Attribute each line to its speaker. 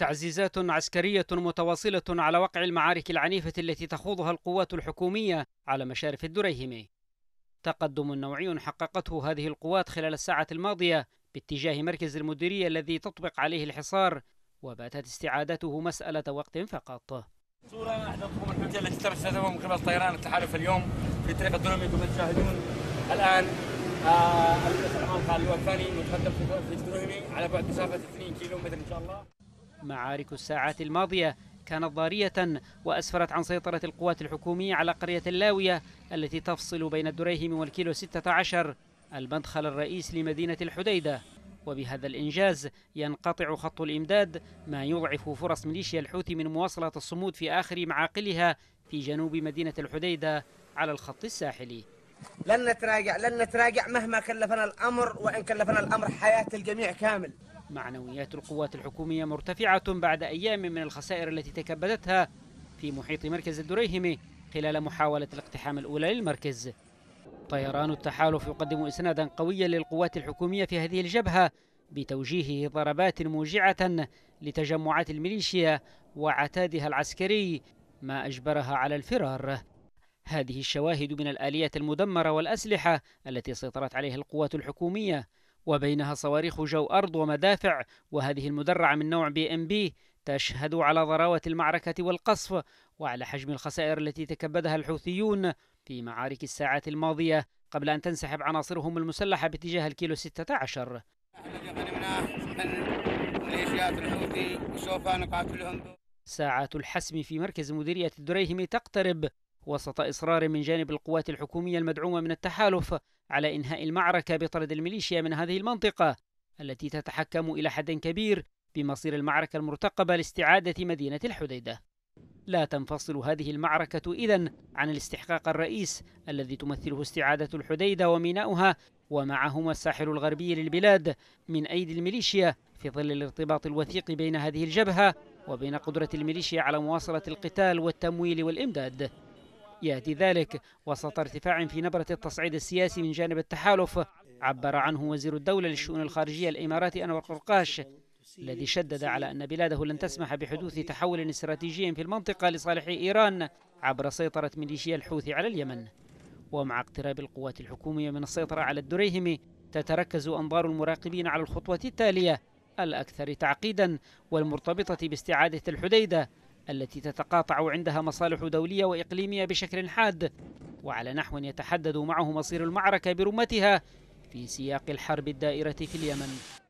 Speaker 1: تعزيزات عسكرية متواصلة على وقع المعارك العنيفة التي تخوضها القوات الحكومية على مشارف الدريهمي تقدم نوعي حققته هذه القوات خلال الساعة الماضية باتجاه مركز المديرية الذي تطبق عليه الحصار وباتت استعادته مسألة وقت فقط صورة أحد القوة الحوثية التي ترشدها من قبل طيران التحالف اليوم في طريق الدرامي كما تشاهدون الآن آه، الأمام قال الوفاني متقدم في درهمي على بعد مسافة 2 كيلو متر إن شاء الله معارك الساعات الماضية كانت ضارية وأسفرت عن سيطرة القوات الحكومية على قرية اللاوية التي تفصل بين الدريهم والكيلو 16 المدخل الرئيس لمدينة الحديدة وبهذا الإنجاز ينقطع خط الإمداد ما يضعف فرص ميليشيا الحوثي من مواصلة الصمود في آخر معاقلها في جنوب مدينة الحديدة على الخط الساحلي لن نتراجع لن نتراجع مهما كلفنا الأمر وإن كلفنا الأمر حياة الجميع كامل معنويات القوات الحكومية مرتفعة بعد أيام من الخسائر التي تكبدتها في محيط مركز الدريهمي خلال محاولة الاقتحام الأولى للمركز طيران التحالف يقدم إسنادا قويا للقوات الحكومية في هذه الجبهة بتوجيهه ضربات موجعة لتجمعات الميليشيا وعتادها العسكري ما أجبرها على الفرار هذه الشواهد من الآليات المدمرة والأسلحة التي سيطرت عليها القوات الحكومية وبينها صواريخ جو أرض ومدافع وهذه المدرعة من نوع بي ام بي تشهد على ضراوة المعركة والقصف وعلى حجم الخسائر التي تكبدها الحوثيون في معارك الساعات الماضية قبل أن تنسحب عناصرهم المسلحة باتجاه الكيلو 16 ساعات الحسم في مركز مديرية الدريهمي تقترب وسط إصرار من جانب القوات الحكومية المدعومة من التحالف على إنهاء المعركة بطرد الميليشيا من هذه المنطقة التي تتحكم إلى حد كبير بمصير المعركة المرتقبة لاستعادة مدينة الحديدة لا تنفصل هذه المعركة إذا عن الاستحقاق الرئيس الذي تمثله استعادة الحديدة وميناؤها ومعهما الساحل الغربي للبلاد من أيدي الميليشيا في ظل الارتباط الوثيق بين هذه الجبهة وبين قدرة الميليشيا على مواصلة القتال والتمويل والإمداد يأتي ذلك وسط ارتفاع في نبرة التصعيد السياسي من جانب التحالف عبر عنه وزير الدولة للشؤون الخارجية الإماراتي أنور قرقاش الذي شدد على أن بلاده لن تسمح بحدوث تحول استراتيجي في المنطقة لصالح إيران عبر سيطرة ميليشيا الحوثي على اليمن ومع اقتراب القوات الحكومية من السيطرة على الدريهم تتركز أنظار المراقبين على الخطوة التالية الأكثر تعقيدا والمرتبطة باستعادة الحديدة التي تتقاطع عندها مصالح دولية وإقليمية بشكل حاد وعلى نحو يتحدد معه مصير المعركة برمتها في سياق الحرب الدائرة في اليمن